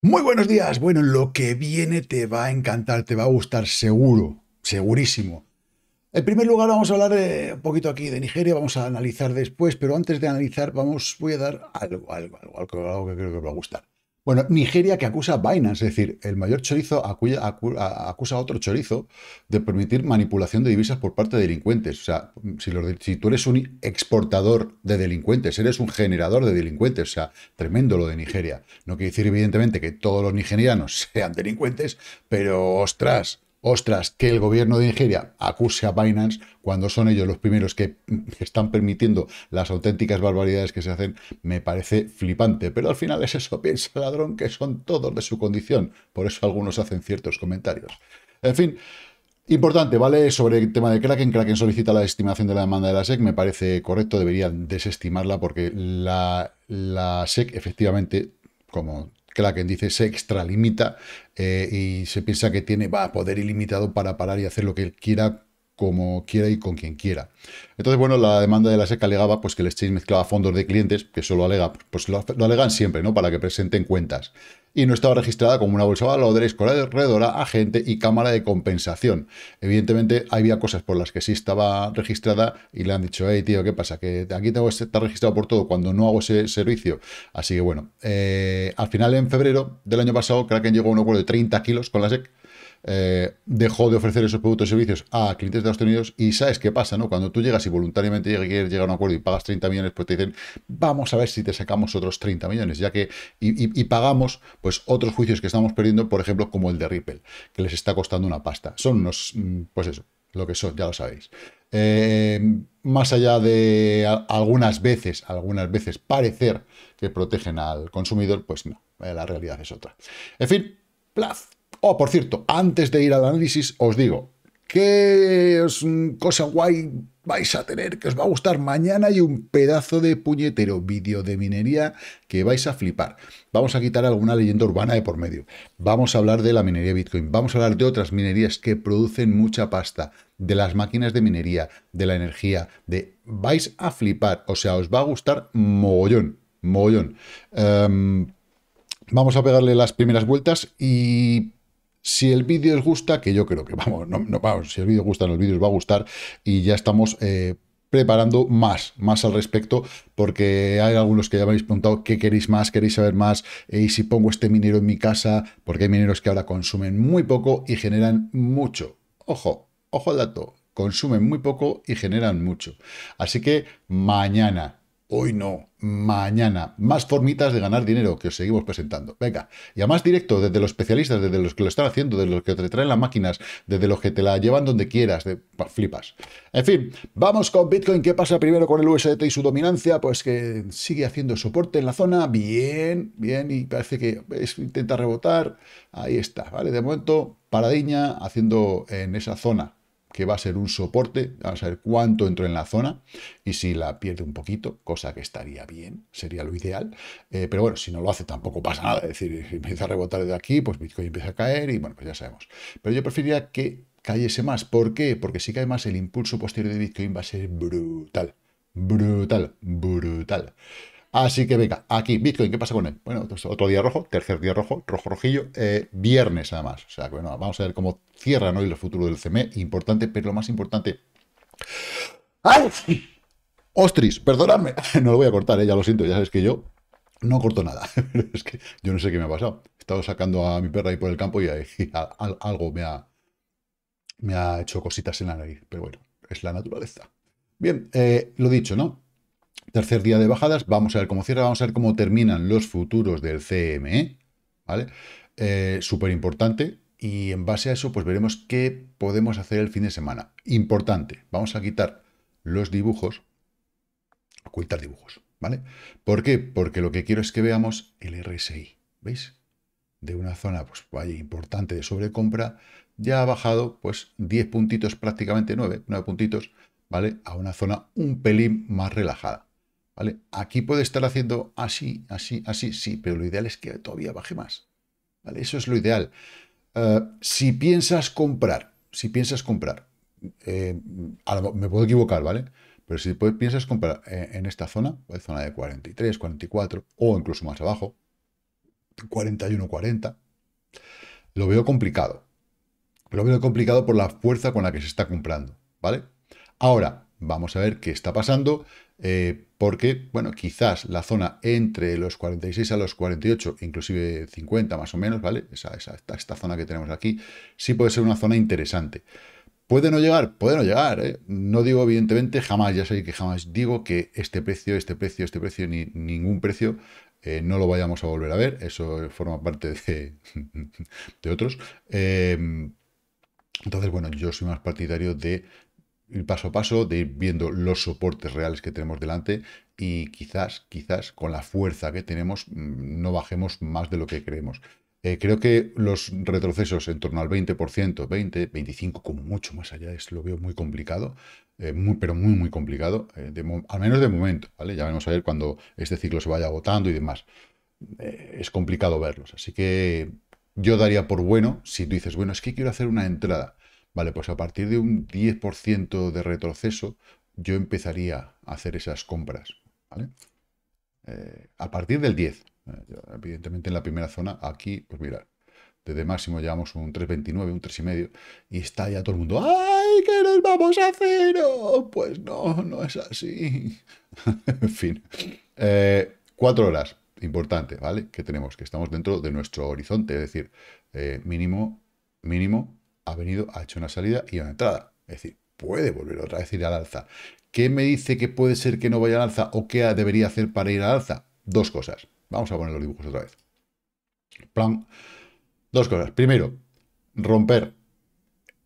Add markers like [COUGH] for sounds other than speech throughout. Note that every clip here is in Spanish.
Muy buenos días. Bueno, lo que viene te va a encantar, te va a gustar seguro, segurísimo. En primer lugar vamos a hablar un poquito aquí de Nigeria, vamos a analizar después, pero antes de analizar vamos, voy a dar algo, algo, algo, que creo que va a gustar. Bueno, Nigeria que acusa a Binance, es decir, el mayor chorizo acusa a otro chorizo de permitir manipulación de divisas por parte de delincuentes. O sea, si, si, tú eres un exportador de delincuentes, eres un generador de delincuentes, o sea, tremendo lo de Nigeria. No quiere decir, evidentemente, que todos los nigerianos [LAUGHS] sean delincuentes, pero ostras, ostras, que el gobierno de Nigeria acuse a Binance cuando son ellos los primeros que [LAUGHS] están permitiendo las auténticas barbaridades que se hacen, me parece flipante. Pero al final es eso, [LAUGHS] piensa el ladrón que son todos de su condición. Por eso algunos hacen ciertos comentarios. En fin, Importante, ¿vale? Sobre el tema de Kraken, Kraken solicita la estimación de la demanda de la SEC, me parece correcto, deberían desestimarla porque la, la SEC efectivamente, como la que dice se extralimita eh, y se piensa que tiene va, poder ilimitado para parar y hacer lo que él quiera como quiera y con quien quiera. Entonces, bueno, la demanda de la SEC alegaba pues, que el exchange mezclaba fondos de clientes, que eso lo alega, pues lo, alegan siempre, ¿no? Para que presenten cuentas. Y no estaba registrada como una bolsa de valores, corredora, agente y cámara de compensación. Evidentemente, había cosas por las que sí estaba registrada y le han dicho, hey, tío, ¿qué pasa? Que aquí tengo que este, estar registrado por todo cuando no hago ese servicio. Así que, bueno, eh, al final, en febrero del año pasado, Kraken llegó a un acuerdo de 30 kilos con la SEC eh, dejó de ofrecer esos productos y servicios a clientes de Estados Unidos y sabes qué pasa, ¿no? Cuando tú llegas y voluntariamente quieres llegar a un acuerdo y pagas 30 millones, pues te dicen, vamos a ver si te sacamos otros 30 millones, ya que, y, pagamos pues otros juicios que estamos perdiendo, por ejemplo, como el de Ripple, que les está costando una pasta. Son unos, mm, pues eso, lo que son, ya lo sabéis. Eh, más allá de algunas veces, algunas veces parecer que protegen al consumidor, pues no, eh, la realidad es otra. En fin, plaz. Oh, por cierto, antes de ir al análisis, os digo, ¿qué mm, cosa guay vais a tener que os va a gustar. Mañana hay un pedazo de puñetero vídeo de minería que vais a flipar. Vamos a quitar alguna leyenda urbana de por medio. Vamos a hablar de la minería Bitcoin. Vamos a hablar de otras minerías que producen mucha pasta. De las máquinas de minería, de la energía, de... Vais a flipar. O sea, os va a gustar mogollón. Mogollón. Em, vamos a pegarle las primeras vueltas y si el vídeo os gusta, que yo creo que vamos, no, vamos, si el vídeo os gusta, no, el vídeo os va a gustar y ya estamos eh, preparando más, más al respecto, porque hay algunos que ya me habéis preguntado qué queréis más, queréis saber más, eh, y si pongo este minero en mi casa, porque hay mineros que ahora consumen muy poco y generan mucho. Ojo, ojo al dato, consumen muy poco y generan mucho. Así que mañana hoy no, mañana, más formitas de ganar dinero que os seguimos presentando. Venga, y a más directo, desde los especialistas, desde los que lo están haciendo, desde los que te traen las máquinas, desde los que te la llevan donde quieras, de, flipas. En fin, vamos con Bitcoin. ¿Qué pasa primero con el USDT y su dominancia? Pues que sigue haciendo soporte en la zona, bien, bien, y parece que intenta rebotar. Ahí está, ¿vale? De momento, paradiña haciendo en esa zona, que va a ser un soporte, a saber cuánto entró en la zona y si la pierde un poquito, cosa que estaría bien, sería lo ideal. Eh, pero bueno, si no lo hace tampoco pasa nada, es decir, empieza a rebotar de aquí, pues Bitcoin empieza a caer y bueno, pues ya sabemos. Pero yo preferiría que cayese más. ¿Por qué? Porque si cae más el impulso posterior de Bitcoin va a ser brutal, brutal, brutal. Así que venga, aquí, Bitcoin, ¿qué pasa con él? Bueno, pues otro día rojo, tercer día rojo, rojo rojillo, eh, viernes además. O sea, bueno, vamos a ver cómo cierran hoy el futuro del CME, importante, pero lo más importante... ¡Ay! ¡Ostris! Perdonadme, [LAUGHS] no lo voy a cortar, eh, ya lo siento, ya sabes que yo no corto nada. Pero [LAUGHS] es que yo no sé qué me ha pasado. He estado sacando a mi perra ahí por el campo y, [LAUGHS] algo me ha, me ha hecho cositas en la nariz. Pero bueno, es la naturaleza. Bien, eh, lo dicho, ¿no? Tercer día de bajadas, vamos a ver cómo cierra, vamos a ver cómo terminan los futuros del CME, ¿vale? Eh, Súper importante. Y en base a eso, pues veremos qué podemos hacer el fin de semana. Importante, vamos a quitar los dibujos, ocultar dibujos, ¿vale? ¿Por qué? Porque lo que quiero es que veamos el RSI, ¿veis? De una zona, pues vaya, importante de sobrecompra, ya ha bajado, pues 10 puntitos, prácticamente 9, 9 puntitos, ¿vale? A una zona un pelín más relajada. Aquí puede estar haciendo así, así, así, sí, pero lo ideal es que todavía baje más. ¿Vale? Eso es lo ideal. Eh, si piensas comprar, si piensas comprar, eh, me puedo equivocar, ¿vale? Pero si piensas comprar eh, en, esta zona, pues, zona de 43, 44 o incluso más abajo, 41, 40, lo veo complicado. Lo veo complicado por la fuerza con la que se está comprando, ¿vale? Ahora, vamos a ver qué está pasando. Eh, porque, bueno, quizás la zona entre los 46 a los 48, inclusive 50 más o menos, ¿vale? esta, zona que tenemos aquí, sí puede ser una zona interesante. ¿Puede no llegar? Puede no llegar, ¿eh? No digo, evidentemente, jamás, ya sé que jamás digo que este precio, este precio, este precio, ni ningún precio eh, no lo vayamos a volver a ver, eso forma parte de, [LAUGHS] de otros. entonces, bueno, yo soy más partidario de paso a paso, de ir viendo los soportes reales que tenemos delante y quizás, quizás con la fuerza que tenemos mm, no bajemos más de lo que creemos. Eh, creo que los retrocesos en torno al 20%, 20, 25, como mucho más allá, es, lo veo muy complicado, eh, muy, pero muy, muy complicado, eh, al menos de momento, ¿vale? Ya vamos a ver cuando este ciclo se vaya agotando y demás. es complicado verlos, así que yo daría por bueno, si tú dices, bueno, es que quiero hacer una entrada, Vale, pues a partir de un 10% de retroceso, yo empezaría a hacer esas compras. ¿vale? Eh, a partir del 10, eh, evidentemente en la primera zona, aquí, pues mira, desde máximo llevamos un 3,29, un 3,5, y está ya todo el mundo, ¡ay, que nos vamos a hacer? Pues no, no es así. [LAUGHS] en fin, eh, cuatro horas, importante, ¿vale? Que tenemos, que estamos dentro de nuestro horizonte, es decir, mínimo, mínimo ha venido, ha hecho una salida y una entrada. Es decir, puede volver otra vez a ir al alza. ¿Qué me dice que puede ser que no vaya al alza o qué debería hacer para ir al alza? Dos cosas. Vamos a poner los dibujos otra vez. Plan. Dos cosas. Primero, romper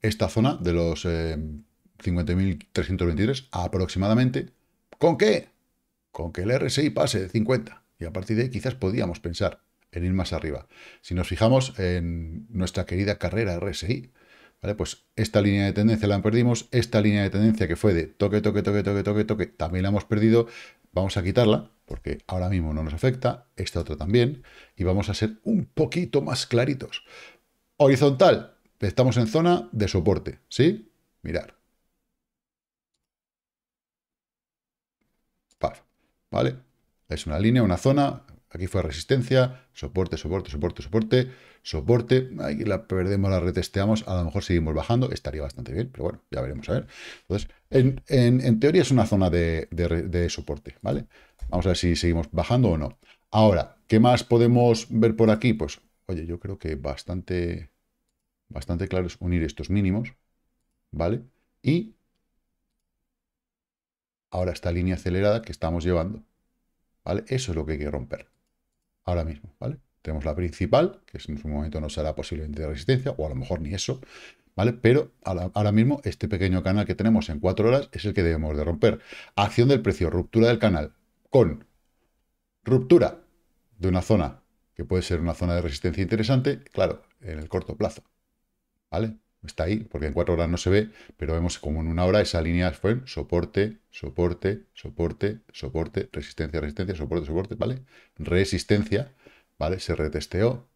esta zona de los 50.323 eh, aproximadamente. ¿Con qué? Con que el RSI pase de 50. Y a partir de ahí quizás podíamos pensar en ir más arriba. Si nos fijamos en nuestra querida carrera RSI, ¿Vale? Pues esta línea de tendencia la perdimos, esta línea de tendencia que fue de toque, toque, toque, toque, toque, toque, también la hemos perdido, vamos a quitarla, porque ahora mismo no nos afecta, esta otra también, y vamos a ser un poquito más claritos. Horizontal, estamos en zona de soporte, ¿sí? Mirar. ¿vale? Es una línea, una zona, Aquí fue resistencia, soporte, soporte, soporte, soporte, soporte. Ahí la perdemos, la retesteamos. A lo mejor seguimos bajando. Estaría bastante bien, pero bueno, ya veremos. A ver. Entonces, en, teoría es una zona de, de, soporte, ¿vale? Vamos a ver si seguimos bajando o no. Ahora, ¿qué más podemos ver por aquí? Pues, oye, yo creo que bastante, bastante claro es unir estos mínimos, ¿vale? Y ahora esta línea acelerada que estamos llevando, ¿vale? Eso es lo que hay que romper ahora mismo, ¿vale? Tenemos la principal, que en su momento no será posiblemente de resistencia, o a lo mejor ni eso, ¿vale? Pero ahora, mismo este pequeño canal que tenemos en cuatro horas es el que debemos de romper. Acción del precio, ruptura del canal, con ruptura de una zona que puede ser una zona de resistencia interesante, claro, en el corto plazo, ¿vale? está ahí, porque en cuatro horas no se ve, pero vemos como en una hora esa línea fue soporte, soporte, soporte, soporte, resistencia, resistencia, soporte, soporte, ¿vale? Resistencia, ¿vale? Se retesteó,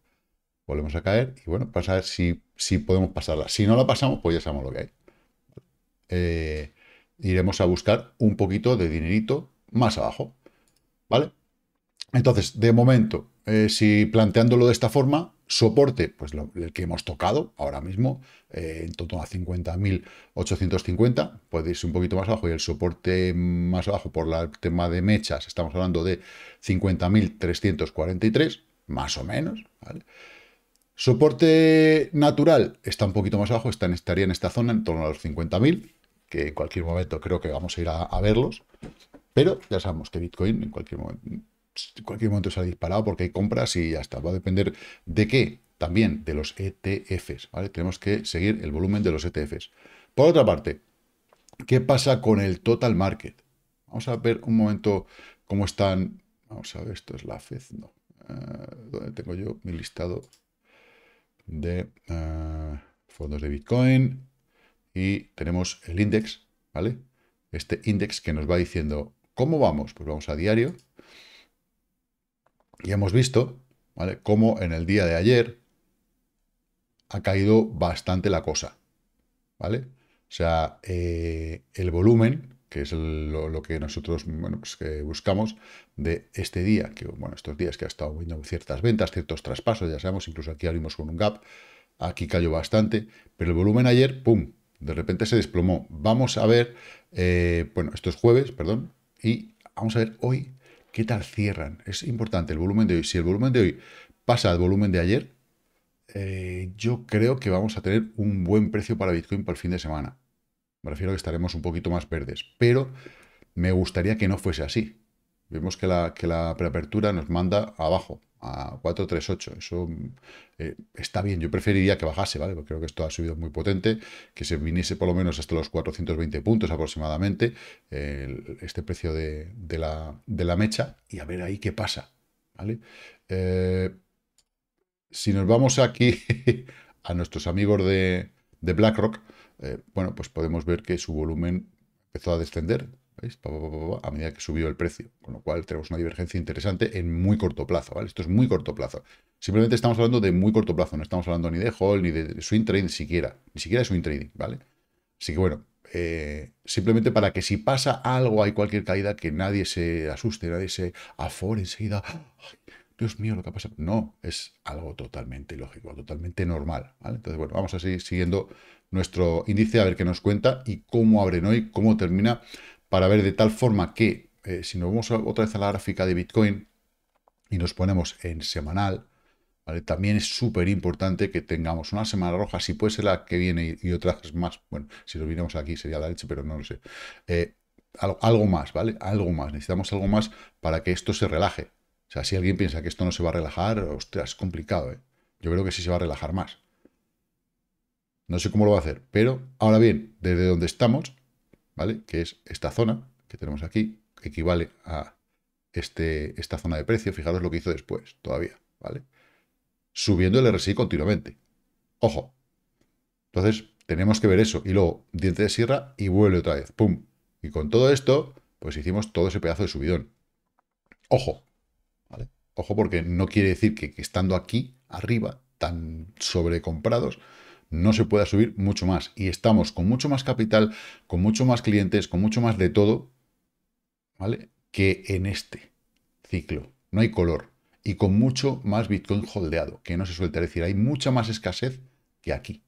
volvemos a caer y bueno, pues a saber si, si podemos pasarla. Si no la pasamos, pues ya sabemos lo que hay. Eh, iremos a buscar un poquito de dinerito más abajo, ¿vale? Entonces, de momento, eh, si planteándolo de esta forma, Soporte, pues el que hemos tocado ahora mismo, eh, en torno a 50.850, puede irse un poquito más abajo y el soporte más abajo por el tema de mechas, estamos hablando de 50.343, más o menos, Soporte natural está un poquito más abajo, estaría en esta zona, en torno a los 50.000, que en cualquier momento creo que vamos a ir a verlos, pero ya sabemos que Bitcoin en cualquier momento en cualquier momento se ha disparado porque hay compras y ya está. Va a depender de qué, también de los ETFs, ¿vale? Tenemos que seguir el volumen de los ETFs. Por otra parte, ¿qué pasa con el total market? Vamos a ver un momento cómo están... Vamos a ver, esto es la FED, no. Eh, ¿Dónde tengo yo mi listado de eh, fondos de Bitcoin? Y tenemos el index, ¿vale? Este index que nos va diciendo, ¿cómo vamos? Pues vamos a diario, y hemos visto ¿vale? cómo en el día de ayer ha caído bastante la cosa. ¿Vale? O sea, eh, el volumen, que es lo, que nosotros bueno, pues, que buscamos de este día, que bueno, estos días que ha estado viendo ciertas ventas, ciertos traspasos, ya sabemos, incluso aquí abrimos con un gap, aquí cayó bastante, pero el volumen ayer, ¡pum! De repente se desplomó. Vamos a ver, eh, bueno, esto es jueves, perdón, y vamos a ver hoy ¿Qué tal cierran? Es importante el volumen de hoy. Si el volumen de hoy pasa al volumen de ayer, eh, yo creo que vamos a tener un buen precio para Bitcoin para el fin de semana. Me refiero a que estaremos un poquito más verdes, pero me gustaría que no fuese así. Vemos que la, que la preapertura nos manda abajo a 438. Eso eh, está bien. Yo preferiría que bajase, ¿vale? Porque creo que esto ha subido muy potente, que se viniese por lo menos hasta los 420 puntos aproximadamente, este precio de, de, la, mecha, y a ver ahí qué pasa, ¿vale? Eh, si nos vamos aquí [LAUGHS] a nuestros amigos de, de BlackRock, eh, bueno, pues podemos ver que su volumen empezó a descender, ¿Veis? A medida que subió el precio. Con lo cual tenemos una divergencia interesante en muy corto plazo. ¿vale? Esto es muy corto plazo. Simplemente estamos hablando de muy corto plazo. No estamos hablando ni de hold, ni de swing trading siquiera. Ni siquiera de swing trading. ¿vale? Así que bueno, eh, simplemente para que si pasa algo, hay cualquier caída, que nadie se asuste, nadie se afore enseguida. Dios mío, lo que ha pasado. No, es algo totalmente lógico, totalmente normal. Entonces, bueno, vamos a seguir siguiendo nuestro índice a ver qué nos cuenta y cómo abren hoy, cómo termina para ver de tal forma que, eh, si nos vamos otra vez a la gráfica de Bitcoin y nos ponemos en semanal, también es súper importante que tengamos una semana roja, si puede ser la que viene y, otras más, bueno, si lo viéramos aquí sería la leche, pero no lo sé. Eh, algo, más, ¿vale? Algo más, necesitamos algo más para que esto se relaje. O sea, si alguien piensa que esto no se va a relajar, ostras, es complicado, ¿eh? Yo creo que sí se va a relajar más. No sé cómo lo va a hacer, pero ahora bien, desde donde estamos, ¿vale? Que es esta zona que tenemos aquí, que equivale a este, esta zona de precio. Fijaros lo que hizo después, todavía, ¿vale? Subiendo el RSI continuamente. Ojo. Entonces, tenemos que ver eso. Y luego, diente de sierra y vuelve otra vez. ¡Pum! Y con todo esto, pues hicimos todo ese pedazo de subidón. Ojo. ¿vale? Ojo porque no quiere decir que estando aquí, arriba, tan sobrecomprados, no se pueda subir mucho más. Y estamos con mucho más capital, con mucho más clientes, con mucho más de todo, ¿vale? Que en este ciclo. No hay color. Y con mucho más Bitcoin holdeado, que no se suelta. decir, hay mucha más escasez que aquí.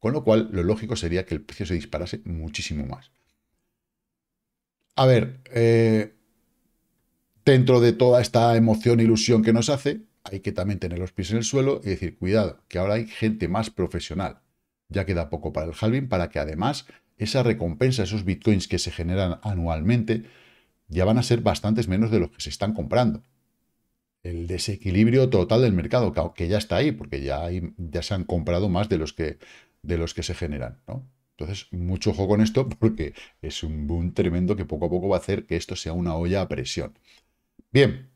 Con lo cual, lo lógico sería que el precio se disparase muchísimo más. A ver, eh, dentro de toda esta emoción, ilusión que nos hace, hay que también tener los pies en el suelo y decir, cuidado, que ahora hay gente más profesional. Ya queda poco para el halving para que además esa recompensa, esos bitcoins que se generan anualmente, ya van a ser bastantes menos de los que se están comprando. El desequilibrio total del mercado, que ya está ahí, porque ya, se han comprado más de los que, de los que se generan. Entonces, mucho ojo con esto [LAUGHS] porque es un boom tremendo que poco a poco va a hacer que esto sea una olla a presión. Bien,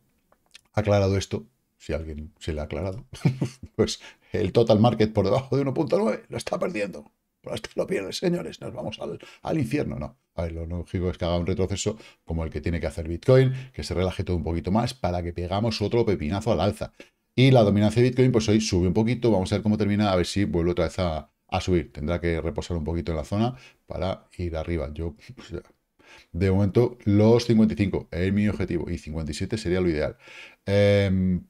aclarado esto, si alguien se le ha aclarado, [LAUGHS] pues el total market por debajo de 1.9 lo está perdiendo. Por esto lo pierdes señores, nos vamos al, infierno. No, a ver, lo lógico es que haga un retroceso como el que tiene que hacer Bitcoin, que se relaje todo un poquito más para que pegamos otro pepinazo al alza. Y la dominancia de Bitcoin, pues hoy sube un poquito, vamos a ver cómo termina, a ver si vuelve otra vez a, subir. Tendrá que reposar un poquito en la zona para ir arriba. Yo, de momento, los 55 es mi objetivo y 57 sería lo ideal. Em,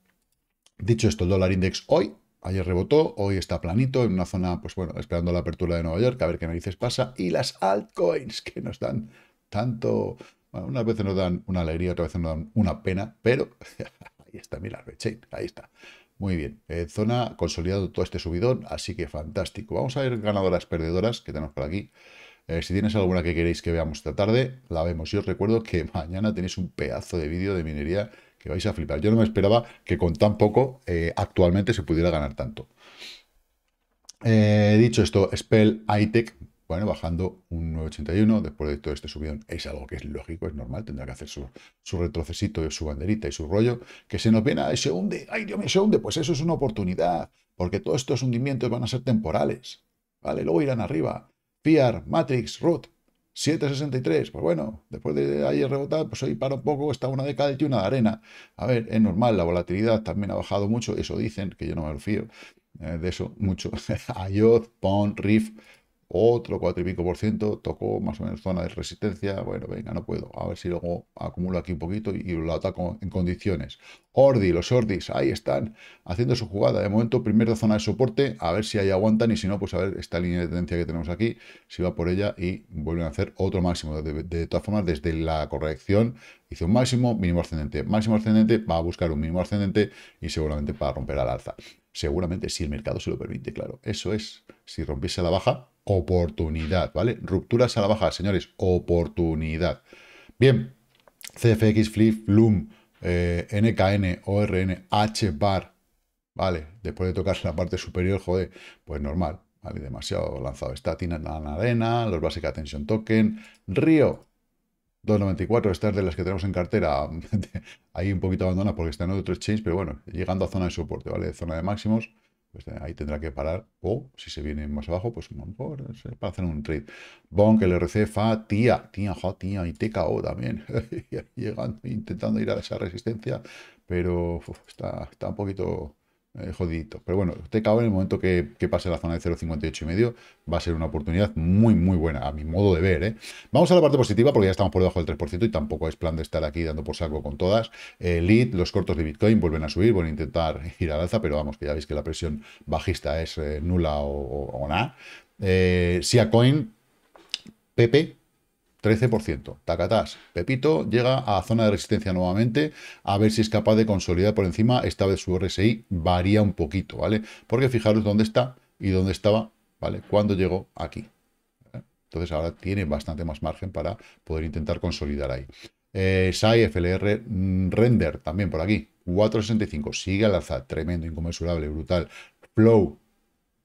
Dicho esto, el dólar index hoy, ayer rebotó, hoy está planito, en una zona, pues bueno, esperando la apertura de Nueva York, a ver qué narices pasa, y las altcoins que nos dan tanto... Bueno, unas veces nos dan una alegría, otra vez nos dan una pena, pero [LAUGHS] ahí está mi larve ahí está. Muy bien, eh, zona consolidado todo este subidón, así que fantástico. Vamos a ver ganadoras, perdedoras que tenemos por aquí. Eh, si tienes alguna que queréis que veamos esta tarde, la vemos. Y os recuerdo que [LAUGHS] mañana tenéis un pedazo de vídeo de minería que vais a flipar. Yo no me esperaba que con tan poco eh, actualmente se pudiera ganar tanto. Eh, dicho esto, Spell ITEC, bueno, bajando un 9,81 después de todo este subido es algo que es lógico, es normal, tendrá que hacer su, su retrocesito, su banderita y su rollo, que se nos viene, a, se hunde, ay Dios mío, se hunde, pues eso es una oportunidad, porque todos estos hundimientos van a ser temporales, ¿vale? Luego irán arriba. Fiar, Matrix, Root, 7,63. Pues bueno, después de ayer rebotar, pues hoy para un poco, está una de y una de arena. A ver, es normal, la volatilidad también ha bajado mucho, eso dicen, que yo no me lo fío eh, de eso mucho. [LAUGHS] Ayod, PON, RIF, otro 4 y pico por ciento, tocó más o menos zona de resistencia, bueno, venga, no puedo, a ver si luego acumulo aquí un poquito y, lo ataco en condiciones. Ordi, los Ordis, ahí están, haciendo su jugada, de momento primera zona de soporte, a ver si ahí aguantan y si no, pues a ver esta línea de tendencia que tenemos aquí, si va por ella y vuelven a hacer otro máximo, de, todas formas, desde la corrección hizo un máximo, mínimo ascendente, máximo ascendente, va a buscar un mínimo ascendente y seguramente para romper al alza. Seguramente si el mercado se lo permite, claro. Eso es, si rompiese la baja, oportunidad, ¿vale? Rupturas a la baja, señores, oportunidad. Bien, CFX, Flip, Loom, eh, NKN, ORN, bar ¿vale? Después de tocar la parte superior, joder, pues normal, ¿vale? Demasiado lanzado. Statina, Arena, los básicos, Attention Token, Río, 2.94, estas de las que tenemos en cartera, hay [LAUGHS] un poquito abandonadas porque están en otro exchange, pero bueno, llegando a zona de soporte, ¿vale? Zona de máximos, pues eh, ahí tendrá que parar, o si se viene más abajo, pues para hacer un trade. Bonk, LRC, FA, TIA, Tía, ja, tía. y TKO también. [LAUGHS] Llegando, intentando ir a esa resistencia, pero está, está un poquito eh, Pero bueno, cago en el momento que, pase la zona de 0,58 y medio va a ser una oportunidad muy, muy buena, a mi modo de ver. ¿eh? Vamos a la parte positiva porque ya estamos por debajo del 3% y tampoco es plan de estar aquí dando por saco con todas. Eh, lead, los cortos de Bitcoin vuelven a subir, vuelven a intentar [LAUGHS] ir al alza, pero vamos, que ya veis que la presión bajista es eh, nula o, o, nada. Eh, Sia Coin, Pepe, 13%. Tacatás. Pepito llega a zona de resistencia nuevamente a ver si es capaz de consolidar por encima. Esta vez su RSI varía un poquito, ¿vale? Porque fijaros dónde está y dónde estaba, ¿vale? Cuando llegó aquí. Entonces ahora tiene bastante más margen para poder intentar consolidar ahí. Eh, SAI FLR mm, Render también por aquí. 4.65. Sigue al alza. Tremendo, inconmensurable, brutal. Flow.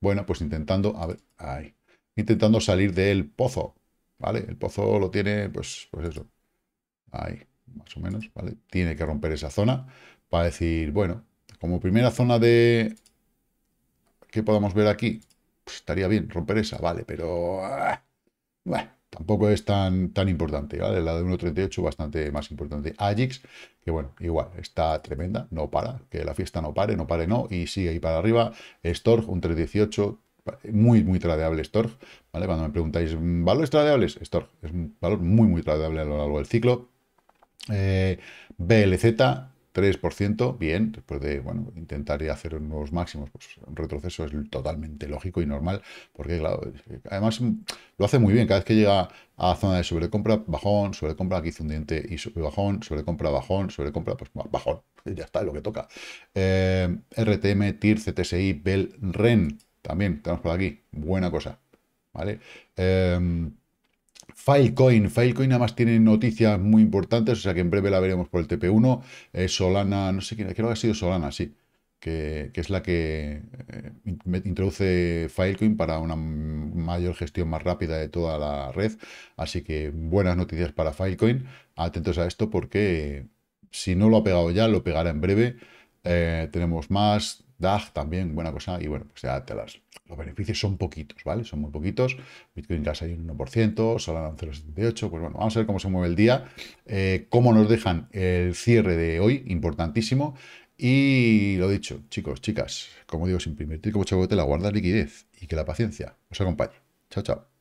Bueno, pues intentando... ver, ahí. Intentando salir del pozo ¿vale? El pozo lo tiene, pues, pues eso, ahí, más o menos, ¿vale? Tiene que romper esa zona para decir, bueno, como primera zona de... que podamos ver aquí? Pues estaría bien romper esa, vale, pero... Ah, bueno, tampoco es tan, tan importante, ¿vale? La de 1.38 bastante más importante. Ajix, que bueno, igual, está tremenda, no para, que la fiesta no pare, no pare no, y sigue ahí para arriba. Storg, un 3.18, muy, muy tradeable Storg. ¿vale? Cuando me preguntáis, mm, ¿valores tradeables? Storg es un valor muy, muy tradeable a lo largo del ciclo. Eh, BLZ, 3%, bien, después de bueno, intentar hacer nuevos máximos, pues un retroceso es totalmente lógico y normal, porque claro, eh, además mm, lo hace muy bien, cada vez que llega a zona de sobrecompra, bajón, sobrecompra, aquí hizo un diente y bajón, sobrecompra, bajón, sobrecompra, pues bajón, [LAUGHS] ya está, lo que toca. Eh, RTM, TIR, CTSI, BEL, REN, también tenemos por aquí. Buena cosa. ¿Vale? Eh, Filecoin. Filecoin además tiene noticias muy importantes, o sea que en breve la veremos por el TP1. Eh, Solana, no sé quién, creo que ha sido Solana, sí. Que, es la que eh, introduce Filecoin para una mayor gestión más rápida de toda la red. Así que buenas noticias para Filecoin. Atentos a esto porque si no lo ha pegado ya, lo pegará en breve. Eh, tenemos más, DAG también, buena cosa, y bueno, pues ya te las... Los beneficios son poquitos, ¿vale? Son muy poquitos. Bitcoin Cash hay un 1%, Solana un 0,78, pues bueno, vamos a ver cómo se mueve el día, eh, cómo nos dejan el cierre de hoy, importantísimo. Y lo dicho, chicos, chicas, como digo, sin invertir como te la guarda liquidez y que la paciencia os acompañe. Chao, chao.